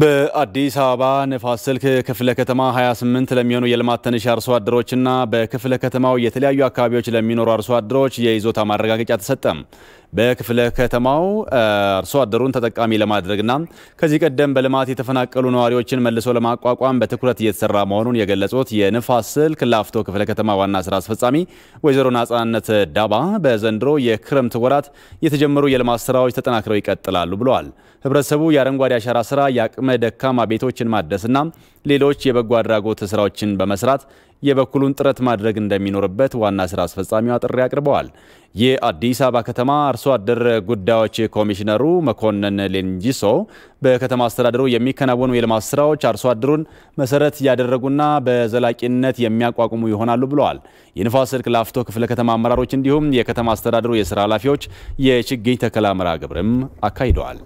በአዲስ አበባ ንፋስ ስልክ ክፍለ ከተማ 28 ለሚሆኑ የልማት ተነሺ አርሶ አደሮችና በክፍለ ከተማው የተለያዩ አካባቢዎች ለሚኖሩ አርሶ አደሮች የይዞታ ማረጋገጫ ተሰጠም በክፍለ ከተማው አርሶ አደሩን ተጠቃሚ ለማድረግና ከዚህ ቀደም በልማት የተፈናቀሉ ነዋሪዎችን መልሶ ለማቋቋም በትኩረት እየተሰራ መሆኑን የገለጹት የንፋስ ስልክ ላፍቶ ክፍለ ከተማ ዋና ስራ አስፈጻሚ ወይዘሮ ናጽናነት ዳባ በዘንድሮ የክረምት ወራት የተጀመሩ የልማት ስራዎች ተጠናክረው ይቀጥላሉ ብለዋል። ህብረተሰቡ የአረንጓዴ አሻራ ስራ የአቅመ ደካማ ቤቶችን ማደስና ሌሎች የበጎ አድራጎት ስራዎችን በመስራት የበኩሉን ጥረት ማድረግ እንደሚኖርበት ዋና ስራ አስፈጻሚዋ ጥሪ አቅርበዋል። የአዲስ አበባ ከተማ አርሶ አደር ጉዳዮች ኮሚሽነሩ መኮንን ሌንጂሶ በከተማ አስተዳደሩ የሚከናወኑ የልማት ስራዎች አርሶ አደሩን መሰረት ያደረጉና በዘላቂነት የሚያቋቁሙ ይሆናሉ ብለዋል። የንፋስ ስልክ ላፍቶ ክፍለ ከተማ አመራሮች እንዲሁም የከተማ አስተዳደሩ የስራ ኃላፊዎች የችግኝ ተከላ መርሃ ግብርም አካሂደዋል።